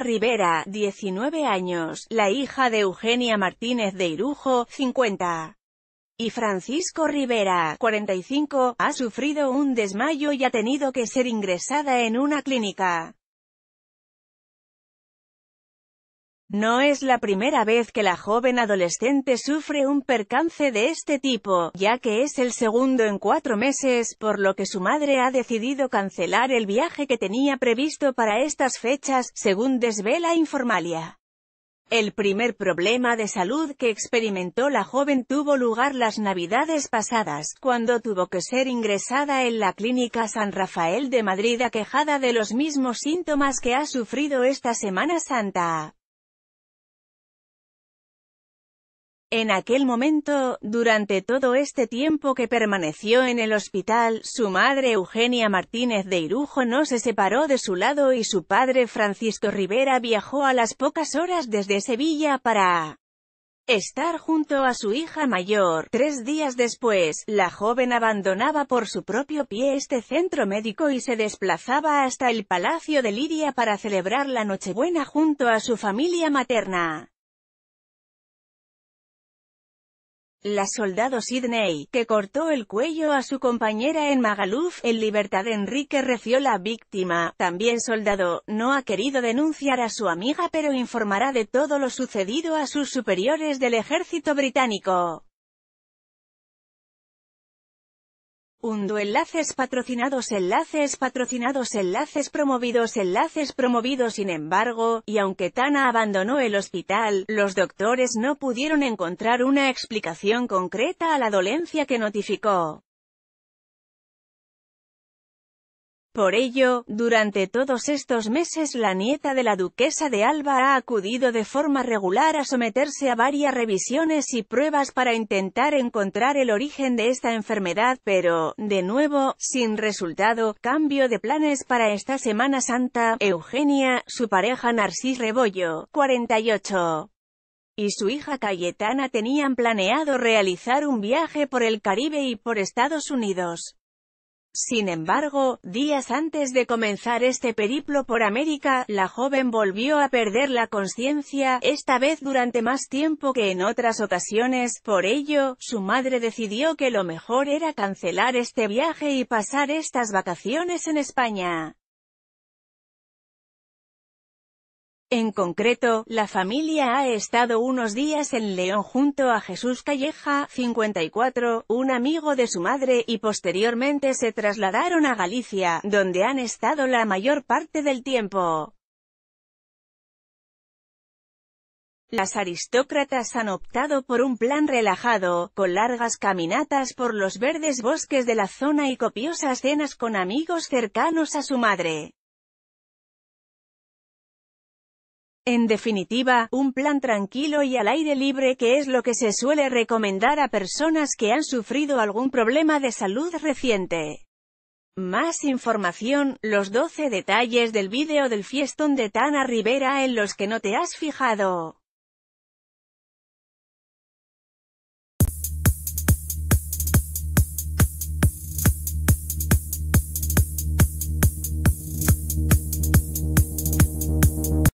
Rivera, 19 años, la hija de Eugenia Martínez de Irujo, 50 y Francisco Rivera, 45, ha sufrido un desmayo y ha tenido que ser ingresada en una clínica. No es la primera vez que la joven adolescente sufre un percance de este tipo, ya que es el segundo en cuatro meses, por lo que su madre ha decidido cancelar el viaje que tenía previsto para estas fechas, según desvela Informalia. El primer problema de salud que experimentó la joven tuvo lugar las navidades pasadas, cuando tuvo que ser ingresada en la clínica San Rafael de Madrid aquejada de los mismos síntomas que ha sufrido esta Semana Santa. En aquel momento, durante todo este tiempo que permaneció en el hospital, su madre Eugenia Martínez de Irujo no se separó de su lado y su padre Francisco Rivera viajó a las pocas horas desde Sevilla para estar junto a su hija mayor. Tres días después, la joven abandonaba por su propio pie este centro médico y se desplazaba hasta el Palacio de Liria para celebrar la Nochebuena junto a su familia materna. La soldado Sidney, que cortó el cuello a su compañera en Magaluf, en libertad Enrique reció la víctima, también soldado, no ha querido denunciar a su amiga pero informará de todo lo sucedido a sus superiores del ejército británico. Undo enlaces patrocinados enlaces patrocinados enlaces promovidos enlaces promovidos sin embargo, y aunque Tana abandonó el hospital, los doctores no pudieron encontrar una explicación concreta a la dolencia que notificó. Por ello, durante todos estos meses la nieta de la duquesa de Alba ha acudido de forma regular a someterse a varias revisiones y pruebas para intentar encontrar el origen de esta enfermedad pero, de nuevo, sin resultado, cambio de planes para esta Semana Santa, Eugenia, su pareja Narcís Rebollo, 48 y su hija Cayetana tenían planeado realizar un viaje por el Caribe y por Estados Unidos. Sin embargo, días antes de comenzar este periplo por América, la joven volvió a perder la conciencia, esta vez durante más tiempo que en otras ocasiones, por ello, su madre decidió que lo mejor era cancelar este viaje y pasar estas vacaciones en España. En concreto, la familia ha estado unos días en León junto a Jesús Calleja, 54, un amigo de su madre, y posteriormente se trasladaron a Galicia, donde han estado la mayor parte del tiempo. Las aristócratas han optado por un plan relajado, con largas caminatas por los verdes bosques de la zona y copiosas cenas con amigos cercanos a su madre. En definitiva, un plan tranquilo y al aire libre que es lo que se suele recomendar a personas que han sufrido algún problema de salud reciente. Más información, los 12 detalles del vídeo del fiestón de Tana Rivera en los que no te has fijado.